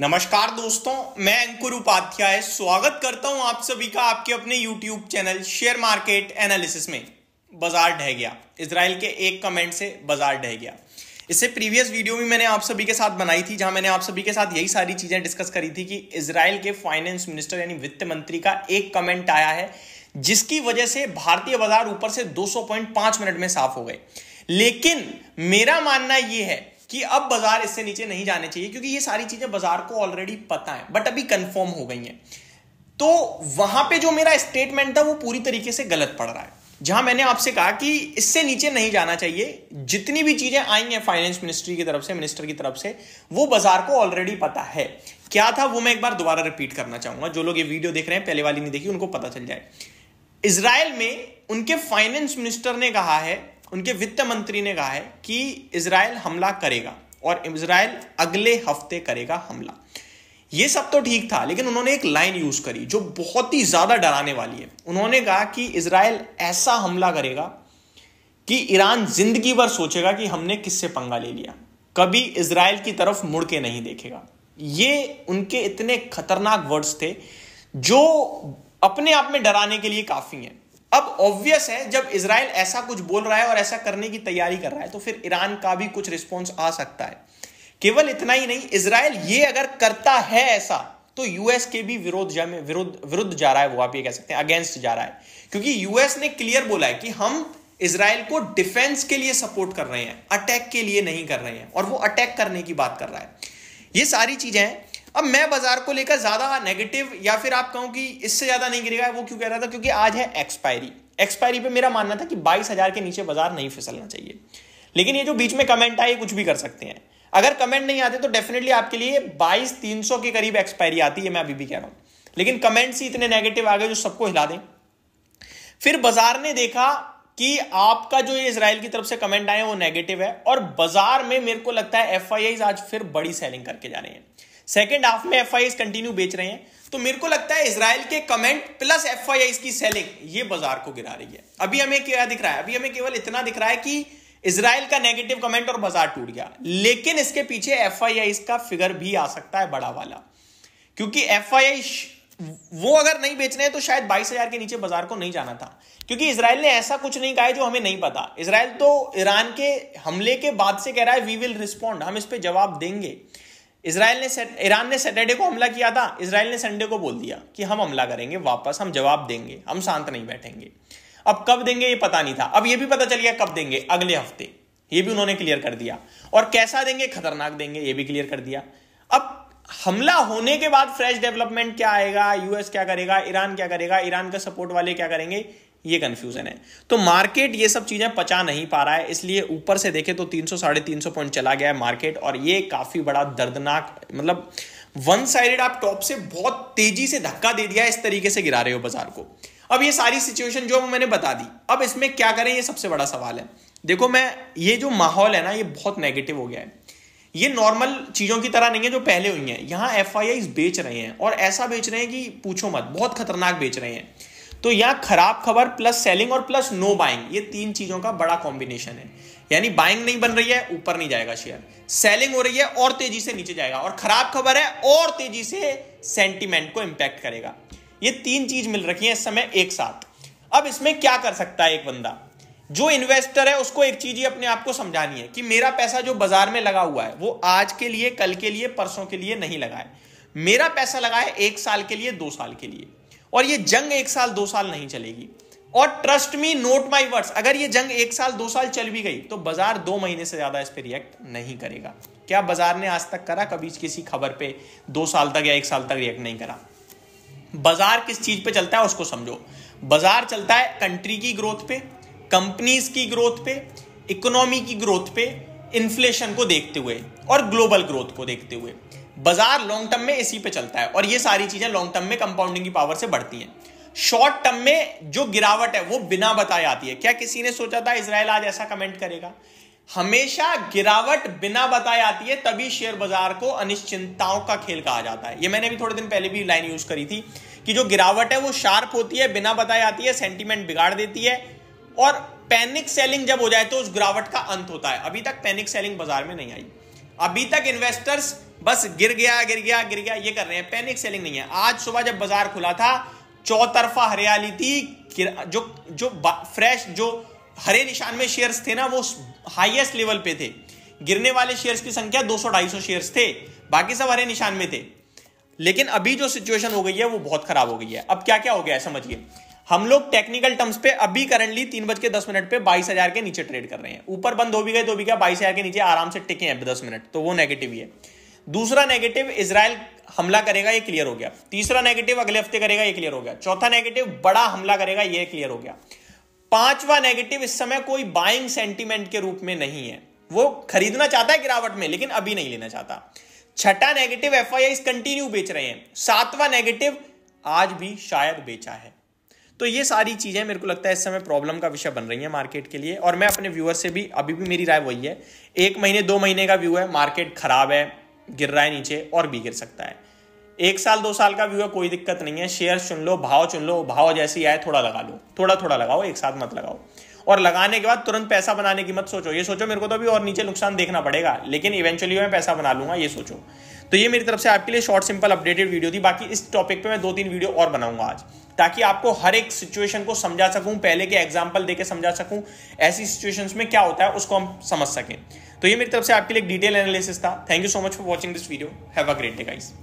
नमस्कार दोस्तों मैं अंकुर उपाध्याय स्वागत करता हूं आप सभी का आपके अपने YouTube channel share market analysis में बाजार ढह गया इसराइल के एक कमेंट से बाजार ढह गया इससे प्रीवियस वीडियो भी मैंने आप सभी के साथ बनाई थी जहां मैंने आप सभी के साथ यही सारी चीजें डिस्कस करी थी कि इसराइल के फाइनेंस मिनिस्टर यानी वित्त मंत्री का एक कमेंट आया है जिसकी वजह से भारतीय बाजार ऊपर से 200.5 मिनट में साफ हो गए लेकिन मेरा मानना यह है कि अब बाजार इससे नीचे नहीं जाने चाहिए क्योंकि ये सारी चीजें बाजार को ऑलरेडी पता है बट अभी कंफर्म हो गई हैं तो वहां पे जो मेरा स्टेटमेंट था वो पूरी तरीके से गलत पड़ रहा है जहां मैंने आपसे कहा कि इससे नीचे नहीं जाना चाहिए जितनी भी चीजें आई हैं फाइनेंस मिनिस्ट्री की तरफ से मिनिस्टर की तरफ से वो बाजार को ऑलरेडी पता है क्या था वो मैं एक बार दोबारा रिपीट करना चाहूंगा जो लोग ये वीडियो देख रहे हैं पहले वाली नहीं देखी उनको पता चल जाए इसराइल में उनके फाइनेंस मिनिस्टर ने कहा है उनके वित्त मंत्री ने कहा है कि इसराइल हमला करेगा और इसराइल अगले हफ्ते करेगा हमला ये सब तो ठीक था लेकिन उन्होंने एक लाइन यूज करी जो बहुत ही ज्यादा डराने वाली है उन्होंने कहा कि इसराइल ऐसा हमला करेगा कि ईरान जिंदगी भर सोचेगा कि हमने किससे पंगा ले लिया कभी इसराइल की तरफ मुड़ के नहीं देखेगा ये उनके इतने खतरनाक वर्ड्स थे जो अपने आप में डराने के लिए काफी हैं अब ऑब्वियस है जब इसराइल ऐसा कुछ बोल रहा है और ऐसा करने की तैयारी कर रहा है तो फिर ईरान का भी कुछ रिस्पॉन्स आ सकता है केवल इतना ही नहीं इसराइल ये अगर करता है ऐसा तो यूएस के भी विरोध विरोध विरुद्ध जा रहा है वो आप ये कह सकते हैं अगेंस्ट जा रहा है क्योंकि यूएस ने क्लियर बोला है कि हम इसराइल को डिफेंस के लिए सपोर्ट कर रहे हैं अटैक के लिए नहीं कर रहे हैं और वो अटैक करने की बात कर रहा है ये सारी चीजें हैं अब मैं बाजार को लेकर ज्यादा नेगेटिव या फिर आप कहूं कि इससे ज्यादा नहीं गिरेगा वो क्यों कह रहा था क्योंकि आज है एक्सपायरी एक्सपायरी पे मेरा मानना था कि बाईस हजार के नीचे बाजार नहीं फिसलना चाहिए लेकिन ये जो बीच में कमेंट आए कुछ भी कर सकते हैं अगर कमेंट नहीं आते तो डेफिनेटली आपके लिए बाईस तीन सौ के करीब एक्सपायरी आती है मैं अभी भी कह रहा हूं लेकिन कमेंट्स ही इतने नेगेटिव आ गए जो सबको हिला दें फिर बाजार ने देखा कि आपका जो ये इसराइल की तरफ से कमेंट आए वो नेगेटिव है और बाजार में मेरे को लगता है एफ आज फिर बड़ी सेलिंग करके जा रहे हैं सेकेंड हाफ में एफ कंटिन्यू बेच रहे हैं तो मेरे को लगता है इसराइल के कमेंट प्लस एफ की सेलिंग ये बाजार को गिरा रही है अभी हमें क्या दिख रहा है अभी हमें केवल इतना दिख रहा है कि इसराइल का नेगेटिव कमेंट और बाजार टूट गया लेकिन इसके पीछे एफ का फिगर भी आ सकता है बड़ा वाला क्योंकि एफ वो अगर नहीं बेच रहे हैं तो शायद बाईस हजार के नीचे बाजार को नहीं जाना था क्योंकि इसराइल ने ऐसा कुछ नहीं कहा है जो हमें नहीं पता इसराइल तो ईरान के हमले के बाद से कह रहा है वी विल रिस्पॉन्ड हम इस पर जवाब देंगे इसराइल ने ईरान ने सैटरडे को हमला किया था इसराइल ने संडे को बोल दिया कि हम हमला करेंगे वापस हम जवाब देंगे हम शांत नहीं बैठेंगे अब कब देंगे ये पता नहीं था अब ये भी पता चल गया कब देंगे अगले हफ्ते ये भी उन्होंने क्लियर कर दिया और कैसा देंगे खतरनाक देंगे ये भी क्लियर कर दिया अब हमला होने के बाद फ्रेश डेवलपमेंट क्या आएगा यूएस क्या करेगा ईरान क्या करेगा ईरान का सपोर्ट वाले क्या करेंगे ये कंफ्यूजन है तो मार्केट ये सब चीज़ें पचा नहीं पा रहा है इसलिए ऊपर से देखें तो तीन सौ साढ़े तीन सौ पॉइंट चला गया है मार्केट और ये काफ़ी बड़ा दर्दनाक मतलब वन साइडेड आप टॉप से बहुत तेजी से धक्का दे दिया इस तरीके से गिरा रहे हो बाजार को अब ये सारी सिचुएशन जो मैंने बता दी अब इसमें क्या करें ये सबसे बड़ा सवाल है देखो मैं ये जो माहौल है ना ये बहुत नेगेटिव हो गया है ये नॉर्मल चीज़ों की तरह नहीं है जो पहले हुई है यहां एफ बेच रहे हैं और ऐसा बेच रहे हैं कि पूछो मत बहुत खतरनाक बेच रहे हैं तो यहाँ खराब खबर प्लस सेलिंग और प्लस नो बाइंग ये तीन चीजों का बड़ा कॉम्बिनेशन है यानी बाइंग नहीं बन रही है ऊपर नहीं जाएगा शेयर सेलिंग हो रही है और तेजी से नीचे जाएगा और खराब खबर है और तेजी से सेंटिमेंट को इंपैक्ट करेगा ये तीन चीज मिल रखी है इस समय एक साथ अब इसमें क्या कर सकता है एक बंदा जो इन्वेस्टर है उसको एक चीज ही अपने आप को समझानी है कि मेरा पैसा जो बाजार में लगा हुआ है वो आज के लिए कल के लिए परसों के लिए नहीं लगा है मेरा पैसा लगा है एक साल के लिए दो साल के लिए और ये जंग एक साल दो साल नहीं चलेगी और trust me note my words अगर ये जंग एक साल दो साल चल भी गई तो बाजार दो महीने से ज्यादा इस पर रिएक्ट नहीं करेगा क्या बाजार ने आज तक करा कभी किसी खबर पे दो साल तक या एक साल तक रिएक्ट नहीं करा बाजार किस चीज पे चलता है उसको समझो बाजार चलता है कंट्री की ग्रोथ पे कंपनीज की ग्रोथ पे इकोनॉमी की ग्रोथ पे इन्फ्लेशन को देखते हुए और ग्लोबल ग्रोथ को देखते हुए बाजार लॉन्ग टर्म में इसी पे चलता है और ये सारी चीजें लॉन्ग टर्म में कंपाउंडिंग की पावर से बढ़ती हैं शॉर्ट टर्म में जो गिरावट है वो बिना बताए आती है क्या किसी ने सोचा था इसराइल आज ऐसा कमेंट करेगा हमेशा गिरावट बिना बताए आती है तभी शेयर बाजार को अनिश्चितताओं का खेल कहा जाता है ये मैंने भी थोड़े दिन पहले भी लाइन यूज करी थी कि जो गिरावट है वो शार्प होती है बिना बताए आती है सेंटीमेंट बिगाड़ देती है और पैनिक सेलिंग जब हो जाए तो उस गिरावट का अंत होता है अभी तक पैनिक सेलिंग बाजार में नहीं आई अभी तक इन्वेस्टर्स बस गिर गया गिर गया गिर गया ये कर रहे हैं पैनिक सेलिंग नहीं है आज सुबह जब बाजार खुला था चौतरफा हरियाली थी जो जो फ्रेश जो हरे निशान में शेयर्स थे ना वो हाईएस्ट लेवल पे थे गिरने वाले शेयर्स की संख्या 200 250 शेयर्स थे बाकी सब हरे निशान में थे लेकिन अभी जो सिचुएशन हो गई है वो बहुत खराब हो गई है अब क्या क्या हो गया है समझिए हम लोग टेक्निकल टर्म्स पे अभी करंटली तीन बज के दस मिनट पे बाईस हजार के नीचे ट्रेड कर रहे हैं ऊपर बंद हो भी गए तो भी क्या बाईस हजार के नीचे आराम से टिके हैं दस मिनट तो वो नेगेटिव ही है दूसरा नेगेटिव इसराइल हमला करेगा ये क्लियर हो गया तीसरा नेगेटिव अगले हफ्ते करेगा ये क्लियर हो गया चौथा नेगेटिव बड़ा हमला करेगा ये क्लियर हो गया पांचवा नेगेटिव इस समय कोई बाइंग सेंटिमेंट के रूप में नहीं है वो खरीदना चाहता है गिरावट में लेकिन अभी नहीं लेना चाहता छठा नेगेटिव एफ कंटिन्यू बेच रहे हैं सातवा नेगेटिव आज भी शायद बेचा है तो ये सारी चीज़ें मेरे को लगता है इस समय प्रॉब्लम का विषय बन रही है मार्केट के लिए और मैं अपने व्यूअर से भी अभी भी मेरी राय वही है एक महीने दो महीने का व्यू है मार्केट खराब है गिर रहा है नीचे और भी गिर सकता है एक साल दो साल का व्यू है कोई दिक्कत नहीं है शेयर चुन लो भाव चुन लो भाव जैसे आए थोड़ा लगा लो थोड़ा थोड़ा लगाओ एक साथ मत लगाओ और लगाने के बाद तुरंत पैसा बनाने की मत सोचो ये सोचो मेरे को तो अभी और नीचे नुकसान देखना पड़ेगा लेकिन इवेंचुअली मैं पैसा बना लूंगा ये सोचो तो ये मेरी तरफ से आपके लिए शॉर्ट सिंपल अपडेटेड वीडियो थी बाकी इस टॉपिक पे मैं दो तीन वीडियो और बनाऊंगा आज ताकि आपको हर एक सिचुएशन को समझा सकूं पहले के एग्जाम्पल देके समझा सकूं ऐसी सिचुएशंस में क्या होता है उसको हम समझ सकें तो ये मेरी तरफ से आपके लिए डिटेल एनालिसिस था thank you so much for watching this video have a great day guys